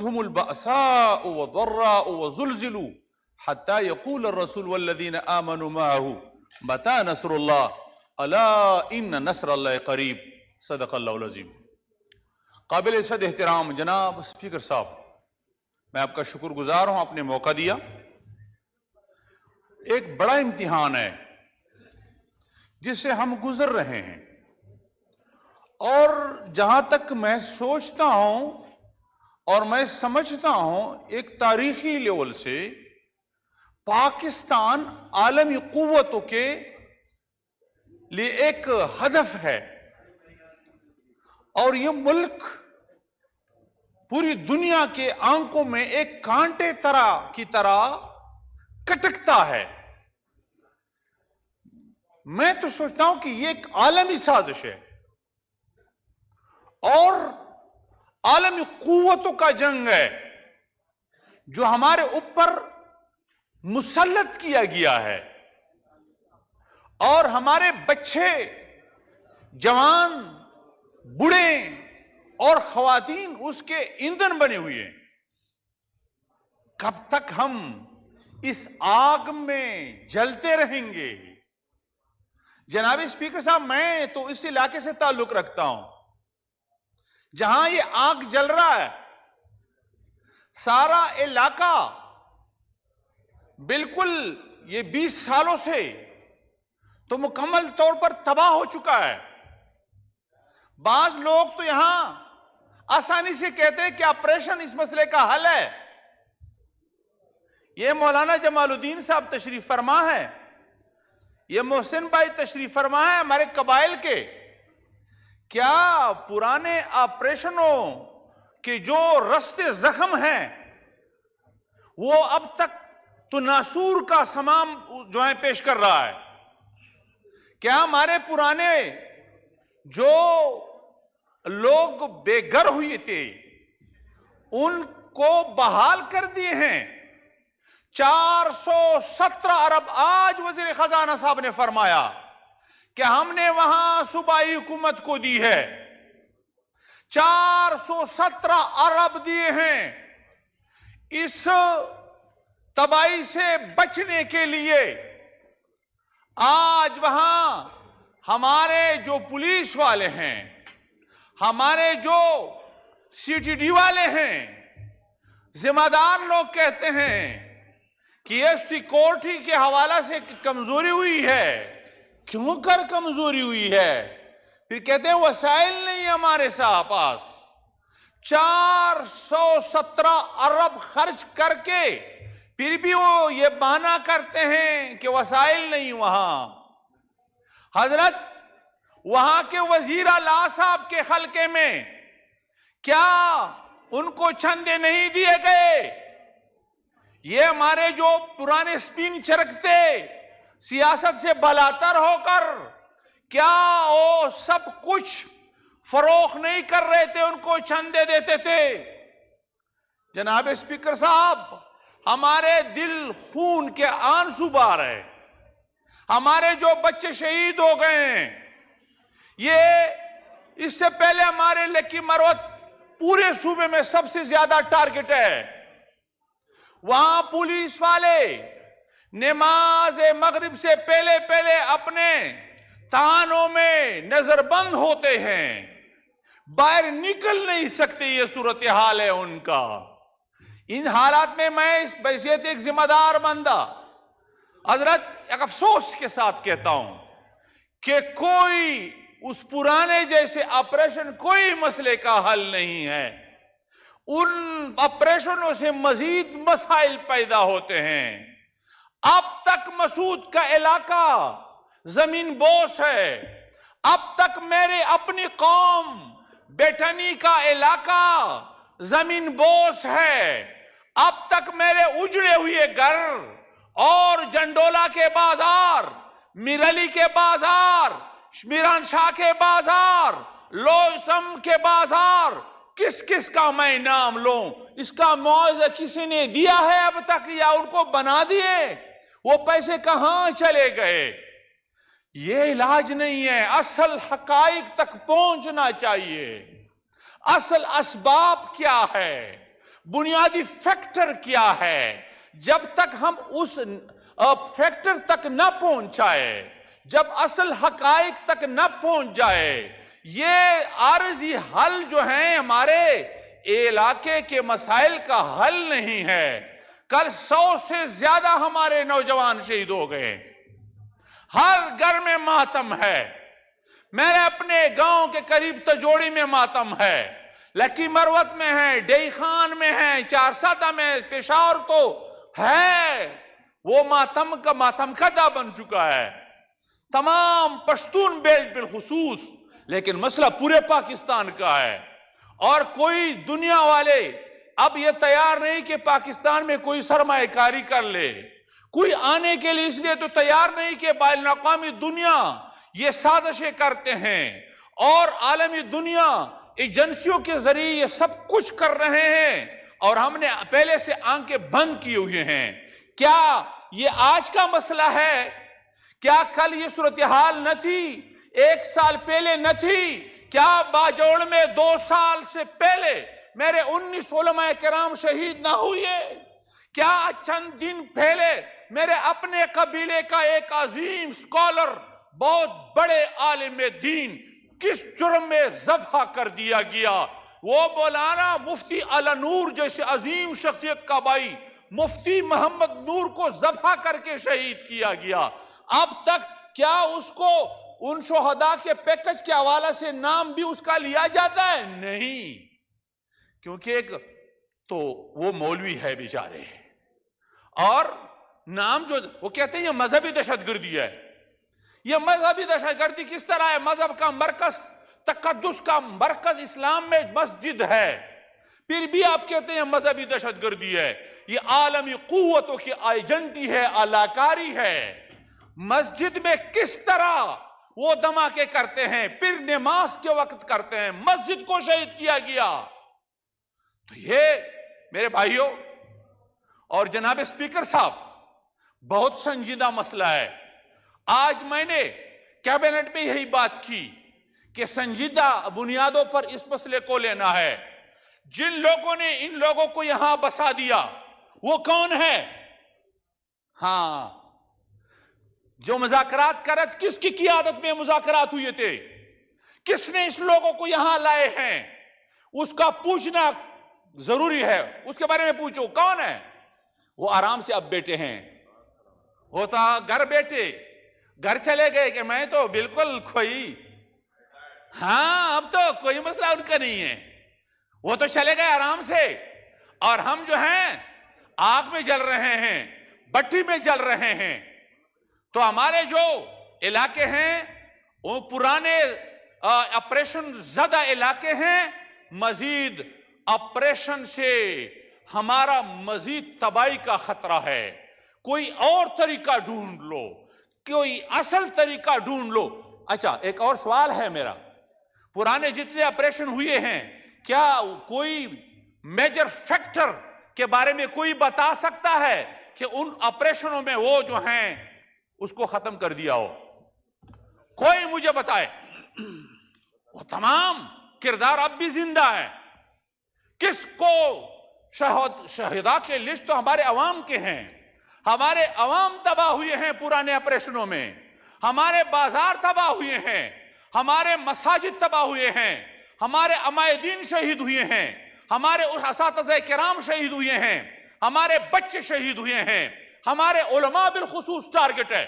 مستهم البأساء والضراء وزلزلوا حتى يقول الرسول والذين آمنوا معه متى نصر الله ألا إن نصر الله قريب صدق الله العظيم قابل صد احترام جناب سپیکر صاحب میں آپ کا شکر گزار ہوں آپ نے موقع دیا ایک بڑا امتحان ہے جس سے ہم گزر رہے ہیں اور جہاں تک میں سوچتا ہوں और मैं समझता हूं एक तारीखी लेवल से पाकिस्तान आलमी कुतों के लिए एक हदफ है और यह मुल्क पूरी दुनिया के आंकों में एक कांटे तरह की तरह कटकता है मैं तो सोचता हूं कि यह एक आलमी साजिश है और आलम कुतों का जंग है जो हमारे ऊपर मुसलत किया गया है और हमारे बच्चे जवान बूढ़े और खातन उसके ईंधन बने हुए हैं कब तक हम इस आग में जलते रहेंगे जनाब स्पीकर साहब मैं तो इस इलाके से ताल्लुक रखता हूं जहां ये आंख जल रहा है सारा इलाका बिल्कुल ये 20 सालों से तो मुकम्मल तौर पर तबाह हो चुका है बाज लोग तो यहां आसानी से कहते हैं कि ऑपरेशन इस मसले का हल है ये मौलाना जमालुद्दीन साहब तशरीफ फरमा है ये मोहसिन भाई तशरीफ फरमा है हमारे कबाइल के क्या पुराने ऑपरेशनों के जो रस्ते जख्म हैं वो अब तक तो नासूर का समाम जो है पेश कर रहा है क्या हमारे पुराने जो लोग बेघर हुए थे उनको बहाल कर दिए हैं 417 अरब आज वजीर खजाना साहब ने फरमाया कि हमने वहां सूबाई हुकूमत को दी है 417 अरब दिए हैं इस तबाही से बचने के लिए आज वहां हमारे जो पुलिस वाले हैं हमारे जो सीटीडी वाले हैं जिम्मेदार लोग कहते हैं कि यह सिक्योरिटी के हवाला से कमजोरी हुई है क्यों कर कमजोरी हुई है फिर कहते हैं वसाइल नहीं हमारे साथ पास सत्रह अरब खर्च करके फिर भी वो ये बहाना करते हैं कि वसाइल नहीं वहां हजरत वहां के वजीर अला साहब के हल्के में क्या उनको छंदे नहीं दिए गए ये हमारे जो पुराने स्पिन चरकते सियासत से बलातर होकर क्या वो सब कुछ फरोख नहीं कर रहे थे उनको छंदे देते थे जनाब स्पीकर साहब हमारे दिल खून के आंसू बह रहे हमारे जो बच्चे शहीद हो गए ये इससे पहले हमारे लकी मरवत पूरे सूबे में सबसे ज्यादा टारगेट है वहां पुलिस वाले नमाज मगरिब से पहले पहले अपने तानों में नजरबंद होते हैं बाहर निकल नहीं सकते ये सूरत हाल है उनका इन हालात में मैं इस बैसीत एक जिम्मेदार बंदा हजरत एक अफसोस के साथ कहता हूं कि कोई उस पुराने जैसे ऑपरेशन कोई मसले का हल नहीं है उन ऑपरेशनों से मजीद मसाइल पैदा होते हैं अब तक मसूद का इलाका जमीन बोस है अब तक मेरे अपनी कौम बेटनी का इलाका जमीन बोस है अब तक मेरे उजड़े हुए घर और जंडोला के बाजार मिरली के बाजार मीरान शाह के बाजार लोसम के बाजार किस किस का मैं नाम लू इसका मुआवजा किसी ने दिया है अब तक या उनको बना दिए वो पैसे कहां चले गए ये इलाज नहीं है असल हकाइक तक पहुंचना चाहिए असल असबाब क्या है बुनियादी फैक्टर क्या है जब तक हम उस फैक्टर तक न पहुंचाए जब असल हकाइक तक न पहुंच जाए ये आरजी हल जो है हमारे इलाके के मसाइल का हल नहीं है कल सौ से ज्यादा हमारे नौजवान शहीद हो गए हर घर में मातम है मेरे अपने गांव के करीब तजोड़ी में मातम है लकी मरवत में है डेई खान में है चारसादा में पेशावर तो है वो मातम का मातम खदा बन चुका है तमाम पश्तून बेल्ट बिलखसूस लेकिन मसला पूरे पाकिस्तान का है और कोई दुनिया वाले अब यह तैयार नहीं कि पाकिस्तान में कोई सरमाकारी कर ले कोई आने के लिए इसलिए तो तैयार नहीं कि बैलनाकामी दुनिया ये साजिशें करते हैं और आलमी दुनिया एजेंसियों के जरिए ये सब कुछ कर रहे हैं और हमने पहले से आंखें बंद किए हुए हैं क्या ये आज का मसला है क्या कल ये सूरत हाल न थी एक साल पहले न थी क्या बाजौड़ में दो साल से पहले मेरे उन्नीस उलमा कराम शहीद ना हुए क्या चंद दिन पहले मेरे अपने कबीले का एक अजीम स्कॉलर बहुत बड़े आलिम दीन किस जुर्म में जबा कर दिया गया वो बोलाना मुफ्ती अलानूर जैसे अजीम शख्सियत का भाई मुफ्ती मोहम्मद नूर को जबा करके शहीद किया गया अब तक क्या उसको उन शोहदा के पैकेज के हवाले से नाम भी उसका लिया जाता है नहीं क्योंकि एक तो वो मौलवी है बेचारे और नाम जो वो कहते हैं ये मजहबी दहशतगर्दी है ये मजहबी दहशतगर्दी किस तरह है मजहब का मरकज तकदस का मरकज इस्लाम में मस्जिद है फिर भी आप कहते हैं मजहबी दहशतगर्दी है ये आलमी कुतों की आइजेंटी है आलाकारी है मस्जिद में किस तरह वो धमाके करते हैं फिर नमाज के वक्त करते हैं मस्जिद को शहीद किया गया तो ये मेरे भाइयों और जनाब स्पीकर साहब बहुत संजीदा मसला है आज मैंने कैबिनेट में यही बात की कि संजीदा बुनियादों पर इस मसले को लेना है जिन लोगों ने इन लोगों को यहां बसा दिया वो कौन है हां जो मुजाकरात करत किसकी की आदत में मुजाकरात हुए थे किसने इस लोगों को यहां लाए हैं उसका पूछना जरूरी है उसके बारे में पूछो कौन है वो आराम से अब बैठे हैं होता तो घर बैठे घर चले गए कि मैं तो बिल्कुल खोई हाँ अब तो कोई मसला उनका नहीं है वो तो चले गए आराम से और हम जो हैं आग में जल रहे हैं बट्टी में जल रहे हैं तो हमारे जो इलाके हैं वो पुराने ऑपरेशन ज्यादा इलाके हैं मजीद ऑपरेशन से हमारा मजीद तबाही का खतरा है कोई और तरीका ढूंढ लो कोई असल तरीका ढूंढ लो अच्छा एक और सवाल है मेरा पुराने जितने ऑपरेशन हुए हैं क्या कोई मेजर फैक्टर के बारे में कोई बता सकता है कि उन ऑपरेशनों में वो जो हैं उसको खत्म कर दिया हो कोई मुझे बताए वो तमाम किरदार अब भी जिंदा है किसको शहद शहदा के लिस्ट तो हमारे अवाम के हैं हमारे अवाम तबाह हुए हैं पुराने ऑपरेशनों में हमारे बाजार तबाह हुए हैं हमारे मसाजिद तबाह हुए हैं हमारे अमायदीन शहीद हुए हैं हमारे उस कराम शहीद हुए हैं हमारे बच्चे शहीद हुए हैं हमारे उलमा बिलखसूस टारगेट है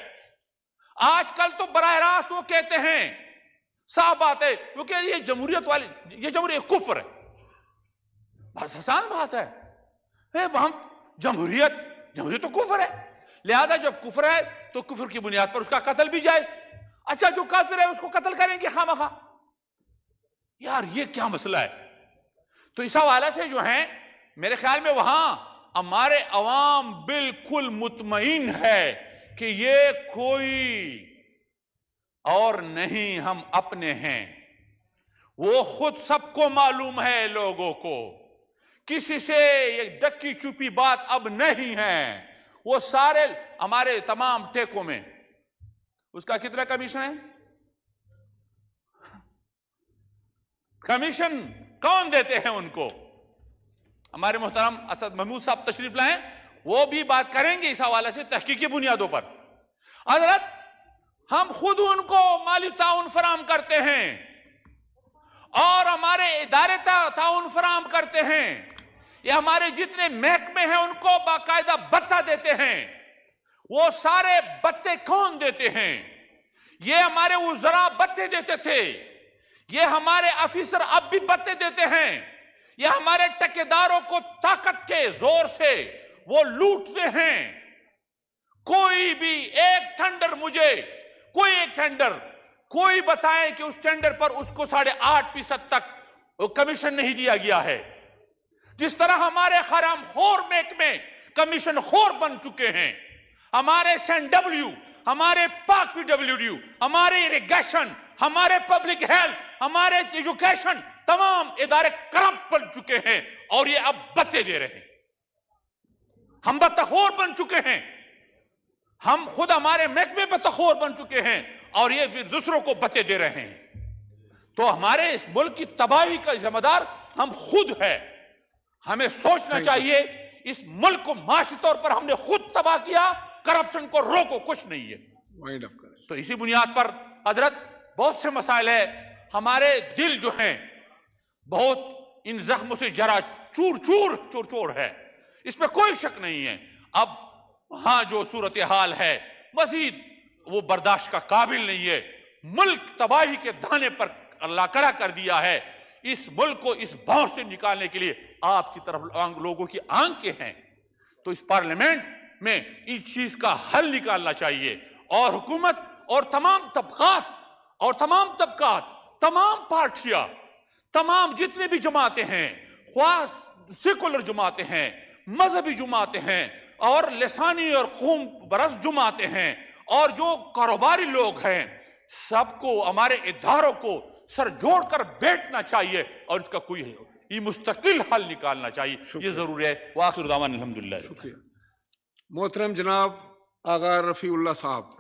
आजकल तो बरह रास्त वो कहते हैं साफ बात है क्योंकि ये जमहूरियत वाली ये जमहूरियत कुफर है बस आसान बात है हम जमहूरियत जमहूरियत तो कुफर है लिहाजा जब कुफर है तो कुफर की बुनियाद पर उसका कत्ल भी जायज अच्छा जो काफिर है उसको कत्ल करेंगे खाम खा यार ये क्या मसला है तो इस हवाले से जो है मेरे ख्याल में वहां हमारे अवाम बिल्कुल मुतमिन है कि ये कोई और नहीं हम अपने हैं वो खुद सबको मालूम है लोगों को किसी से ये डक्की चुपी बात अब नहीं है वो सारे हमारे तमाम टेकों में उसका कितना कमीशन है कमीशन कौन देते हैं उनको हमारे मोहतरम असद महमूद साहब तशरीफ लाए वो भी बात करेंगे इस हवाले से तहकीकी बुनियादों पर हजरत हम खुद उनको माली ताउन फराम करते हैं और हमारे इदारे ताउन फराम करते हैं या हमारे जितने महकमे हैं उनको बाकायदा बत्ता देते हैं वो सारे बत्ते कौन देते हैं ये हमारे उजरा बत्ते देते थे ये हमारे ऑफिसर अब भी बत्ते देते हैं या हमारे टकेदारों को ताकत के जोर से वो लूटते हैं कोई भी एक टेंडर मुझे कोई एक टेंडर कोई बताए कि उस टेंडर पर उसको साढ़े आठ फीसद तक कमीशन नहीं दिया गया है जिस तरह हमारे हराम खोर में कमीशन खोर बन चुके हैं हमारे सेंट डब्ल्यू हमारे पाक पीडब्ल्यू हमारे इरिगेशन हमारे पब्लिक हेल्थ हमारे एजुकेशन तमाम इदारे करप्ट बन चुके हैं और ये अब बते दे रहे हैं हम बतखोर बन चुके हैं हम खुद हमारे महकमे बतखोर बन चुके हैं और ये भी दूसरों को बते दे रहे हैं तो हमारे इस मुल्क की तबाही का जिम्मेदार हम खुद है हमें सोचना चाहिए इस मुल्क को माशी तौर पर हमने खुद तबाह किया करप्शन को रोको कुछ नहीं है तो इसी बुनियाद पर हजरत बहुत से मसाइल है हमारे दिल जो हैं बहुत इन जख्मों से जरा चूर चूर चूर चूर है इसमें कोई शक नहीं है अब हां जो सूरत हाल है मजीद वो बर्दाश्त का काबिल नहीं है मुल्क तबाही के दाने पर अल्लाह करा कर दिया है इस मुल्क को इस भाव से निकालने के लिए आपकी तरफ लोगों की आंखें हैं तो इस पार्लियामेंट में इस चीज का हल निकालना चाहिए और हुकूमत और तमाम तबकात और तमाम तबकात तमाम पार्टियां तमाम जितने भी जमाते हैं ख्वास सेकुलर जुमाते हैं मजहबी जुमाते हैं और लसानी और खून बरस जुमाते हैं और जो कारोबारी लोग हैं सबको हमारे इधारों को सर जोड़ कर बैठना चाहिए और इसका कोई ये मुस्तकिल हल निकालना चाहिए ये जरूर है वाखिर अलहमदिल्ला शुक्रिया मोहतरम जनाब आगा रफ़ी साहब